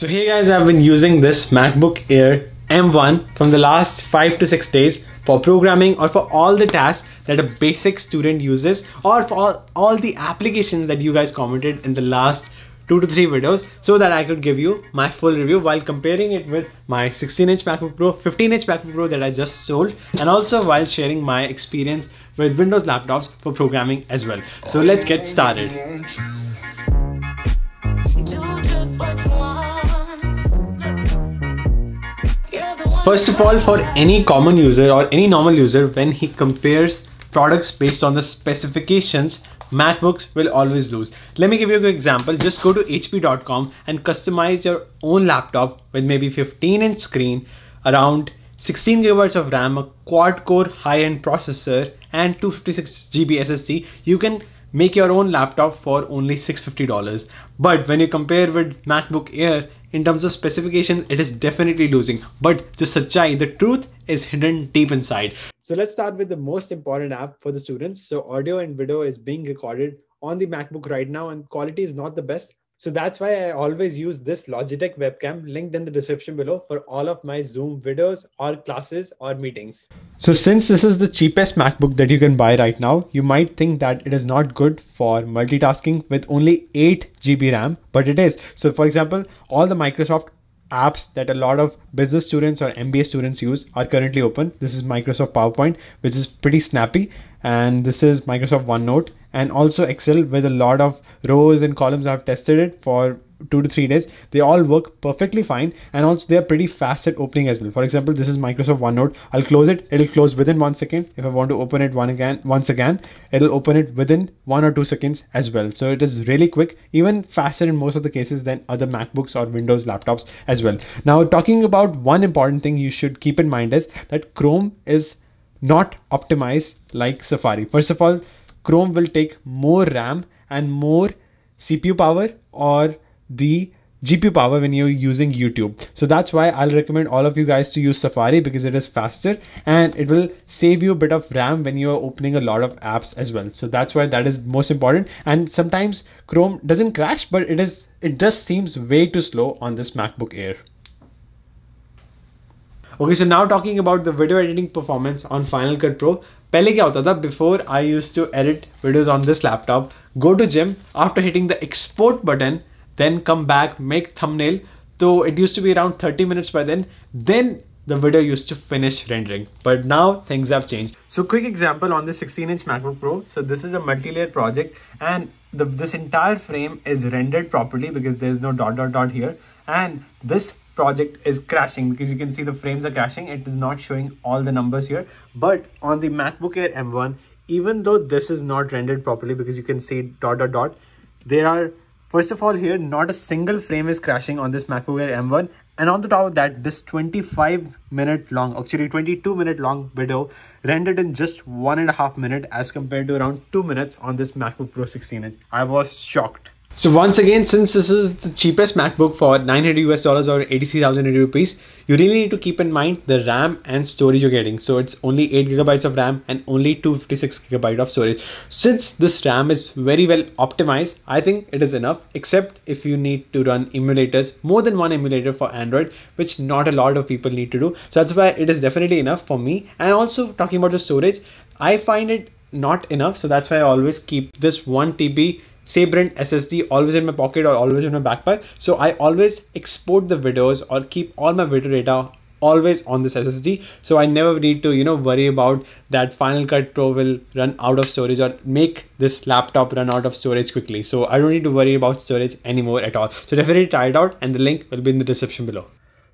So hey guys, I've been using this MacBook Air M1 from the last 5 to 6 days for programming or for all the tasks that a basic student uses or for all, all the applications that you guys commented in the last 2 to 3 videos so that I could give you my full review while comparing it with my 16 inch MacBook Pro, 15 inch MacBook Pro that I just sold and also while sharing my experience with Windows laptops for programming as well. So let's get started. First of all, for any common user or any normal user, when he compares products based on the specifications, MacBooks will always lose. Let me give you a good example. Just go to hp.com and customize your own laptop with maybe 15 inch screen, around 16 gigabytes of RAM, a quad core high end processor, and 256 GB SSD. You can make your own laptop for only $650. But when you compare with MacBook Air, in terms of specifications it is definitely losing but the sachai the truth is hidden deep inside so let's start with the most important app for the students so audio and video is being recorded on the macbook right now and quality is not the best so that's why I always use this Logitech webcam linked in the description below for all of my Zoom videos or classes or meetings. So since this is the cheapest MacBook that you can buy right now, you might think that it is not good for multitasking with only 8 GB RAM, but it is. So for example, all the Microsoft apps that a lot of business students or MBA students use are currently open. This is Microsoft PowerPoint, which is pretty snappy and this is Microsoft OneNote and also Excel with a lot of rows and columns I've tested it for two to three days they all work perfectly fine and also they're pretty fast at opening as well for example this is microsoft onenote i'll close it it'll close within one second if i want to open it one again once again it'll open it within one or two seconds as well so it is really quick even faster in most of the cases than other macbooks or windows laptops as well now talking about one important thing you should keep in mind is that chrome is not optimized like Safari. First of all, Chrome will take more RAM and more CPU power or the GPU power when you're using YouTube. So that's why I'll recommend all of you guys to use Safari because it is faster and it will save you a bit of RAM when you're opening a lot of apps as well. So that's why that is most important. And sometimes Chrome doesn't crash, but it is it just seems way too slow on this MacBook Air. Okay so now talking about the video editing performance on Final Cut Pro पहले क्या होता था before I use to edit videos on this laptop go to gym after hitting the export button then come back, make thumbnail. Though it used to be around 30 minutes by then, then the video used to finish rendering. But now things have changed. So quick example on the 16 inch MacBook Pro. So this is a multi-layer project and the, this entire frame is rendered properly because there's no dot dot dot here. And this project is crashing because you can see the frames are crashing. It is not showing all the numbers here. But on the MacBook Air M1, even though this is not rendered properly because you can see dot dot dot, there are, first of all here, not a single frame is crashing on this MacBook Air M1. And on the top of that, this 25 minute long, actually 22 minute long video rendered in just one and a half minute as compared to around two minutes on this MacBook Pro 16 inch. I was shocked. So once again, since this is the cheapest MacBook for 900 US dollars or 83,000 rupees, you really need to keep in mind the RAM and storage you're getting. So it's only 8 gigabytes of RAM and only 256 gigabyte of storage. Since this RAM is very well optimized, I think it is enough, except if you need to run emulators, more than one emulator for Android, which not a lot of people need to do. So that's why it is definitely enough for me. And also talking about the storage, I find it not enough. So that's why I always keep this 1 TB Sabrent SSD always in my pocket or always in my backpack. So I always export the videos or keep all my video data always on this SSD. So I never need to, you know, worry about that Final Cut Pro will run out of storage or make this laptop run out of storage quickly. So I don't need to worry about storage anymore at all. So definitely try it out and the link will be in the description below.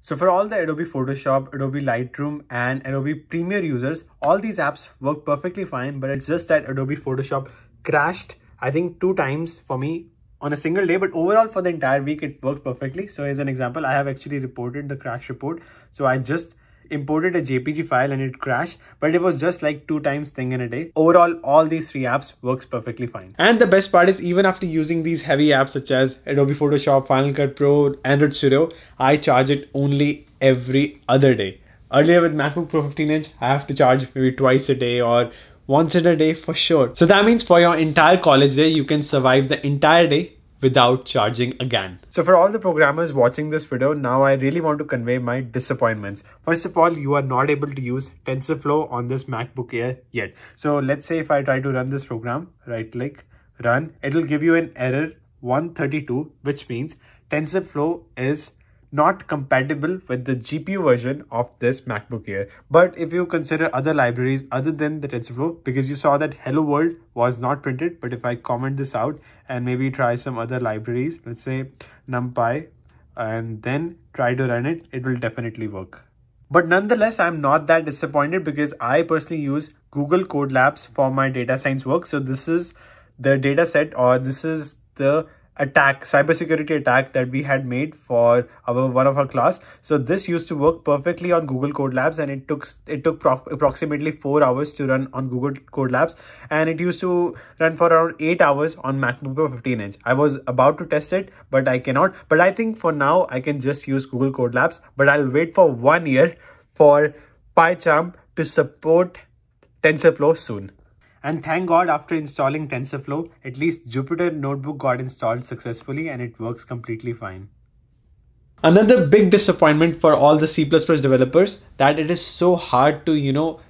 So for all the Adobe Photoshop, Adobe Lightroom and Adobe Premiere users, all these apps work perfectly fine, but it's just that Adobe Photoshop crashed I think two times for me on a single day, but overall for the entire week, it worked perfectly. So as an example, I have actually reported the crash report. So I just imported a JPG file and it crashed, but it was just like two times thing in a day. Overall, all these three apps works perfectly fine. And the best part is even after using these heavy apps such as Adobe Photoshop, Final Cut Pro, Android Studio, I charge it only every other day. Earlier with MacBook Pro 15 inch, I have to charge maybe twice a day or once in a day for sure. So that means for your entire college day, you can survive the entire day without charging again. So for all the programmers watching this video, now I really want to convey my disappointments. First of all, you are not able to use TensorFlow on this MacBook Air yet. So let's say if I try to run this program, right click, run, it'll give you an error 132, which means TensorFlow is not compatible with the GPU version of this MacBook Air. But if you consider other libraries other than the TensorFlow, because you saw that Hello World was not printed, but if I comment this out and maybe try some other libraries, let's say NumPy, and then try to run it, it will definitely work. But nonetheless, I'm not that disappointed because I personally use Google Code Labs for my data science work. So this is the data set or this is the attack cybersecurity attack that we had made for our one of our class so this used to work perfectly on google code labs and it took it took approximately 4 hours to run on google code labs and it used to run for around 8 hours on macbook pro 15 inch i was about to test it but i cannot but i think for now i can just use google code labs but i'll wait for one year for pycharm to support tensorflow soon and thank God after installing TensorFlow, at least Jupyter Notebook got installed successfully and it works completely fine. Another big disappointment for all the C++ developers that it is so hard to, you know,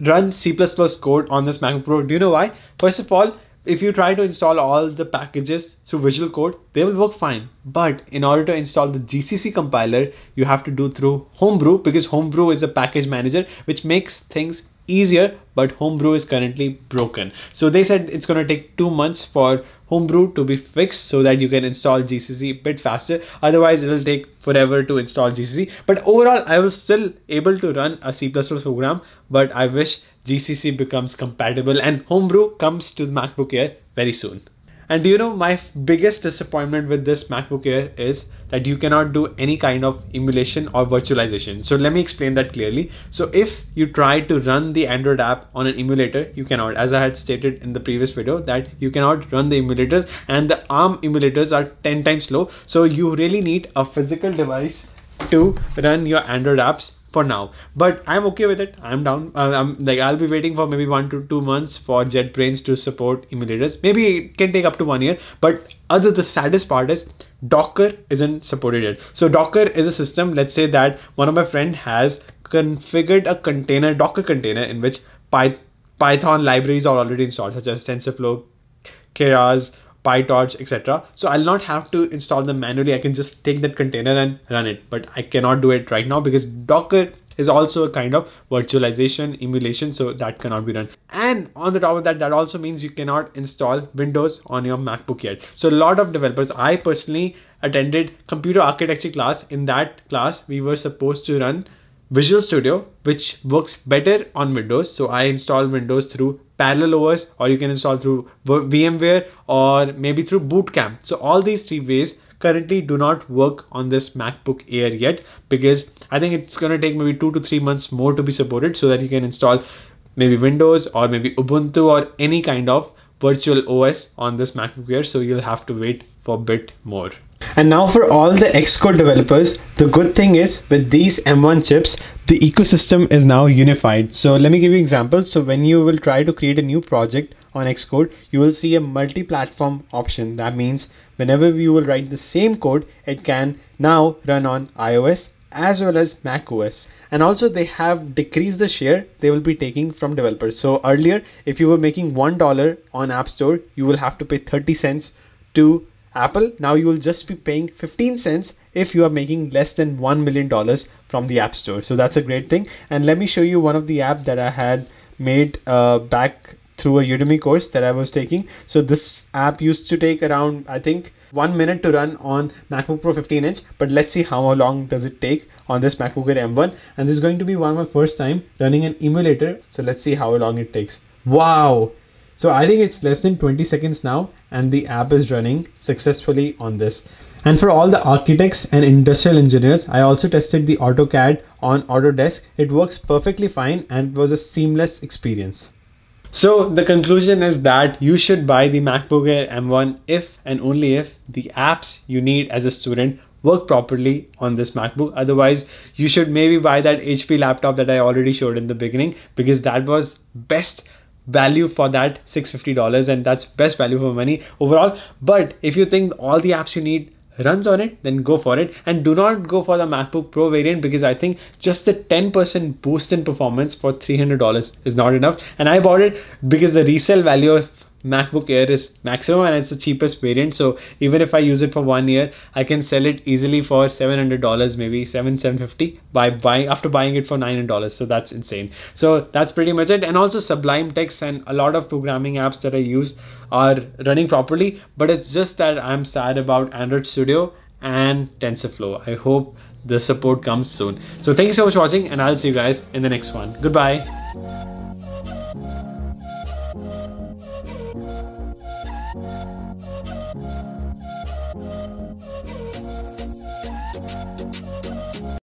run C++ code on this MacBook Pro. Do you know why? First of all, if you try to install all the packages through Visual Code, they will work fine. But in order to install the GCC compiler, you have to do through Homebrew because Homebrew is a package manager which makes things easier, but homebrew is currently broken. So they said it's going to take two months for homebrew to be fixed so that you can install GCC a bit faster. Otherwise, it'll take forever to install GCC. But overall, I was still able to run a C++ program, but I wish GCC becomes compatible and homebrew comes to MacBook Air very soon. And do you know my biggest disappointment with this MacBook Air is that you cannot do any kind of emulation or virtualization. So let me explain that clearly. So if you try to run the Android app on an emulator, you cannot, as I had stated in the previous video that you cannot run the emulators and the ARM emulators are 10 times slow. So you really need a physical device to run your Android apps for now. But I'm okay with it. I'm down. Uh, I'm like I'll be waiting for maybe one to two months for JetBrains to support emulators. Maybe it can take up to one year. But other the saddest part is Docker isn't supported yet. So Docker is a system. Let's say that one of my friend has configured a container, Docker container, in which Python libraries are already installed, such as TensorFlow, Keras, PyTorch, etc. So I'll not have to install them manually. I can just take that container and run it, but I cannot do it right now because Docker is also a kind of virtualization emulation so that cannot be done and on the top of that that also means you cannot install windows on your macbook yet so a lot of developers i personally attended computer architecture class in that class we were supposed to run Visual Studio, which works better on Windows. So I install Windows through parallel OS or you can install through VMware or maybe through Bootcamp. So all these three ways currently do not work on this MacBook Air yet because I think it's going to take maybe two to three months more to be supported so that you can install maybe Windows or maybe Ubuntu or any kind of virtual OS on this MacBook Air. So you'll have to wait for a bit more. And now for all the Xcode developers, the good thing is with these M1 chips, the ecosystem is now unified. So let me give you examples. So when you will try to create a new project on Xcode, you will see a multi-platform option. That means whenever you will write the same code, it can now run on iOS as well as macOS. And also they have decreased the share they will be taking from developers. So earlier, if you were making $1 on App Store, you will have to pay 30 cents to Apple, now you will just be paying 15 cents if you are making less than $1 million from the App Store. So that's a great thing. And let me show you one of the app that I had made uh, back through a Udemy course that I was taking. So this app used to take around, I think, one minute to run on MacBook Pro 15 inch, but let's see how long does it take on this MacBook Air M1. And this is going to be one of my first time running an emulator. So let's see how long it takes. Wow, so I think it's less than 20 seconds now and the app is running successfully on this. And for all the architects and industrial engineers, I also tested the AutoCAD on Autodesk. It works perfectly fine and was a seamless experience. So the conclusion is that you should buy the MacBook Air M1 if and only if the apps you need as a student work properly on this MacBook. Otherwise, you should maybe buy that HP laptop that I already showed in the beginning because that was best value for that $650 and that's best value for money overall but if you think all the apps you need runs on it then go for it and do not go for the macbook pro variant because i think just the 10% boost in performance for $300 is not enough and i bought it because the resale value of MacBook Air is maximum and it's the cheapest variant. So even if I use it for one year, I can sell it easily for seven hundred dollars, maybe seven seven fifty by buying after buying it for nine hundred dollars. So that's insane. So that's pretty much it. And also Sublime Text and a lot of programming apps that I use are running properly. But it's just that I'm sad about Android Studio and TensorFlow. I hope the support comes soon. So thank you so much for watching and I'll see you guys in the next one. Goodbye.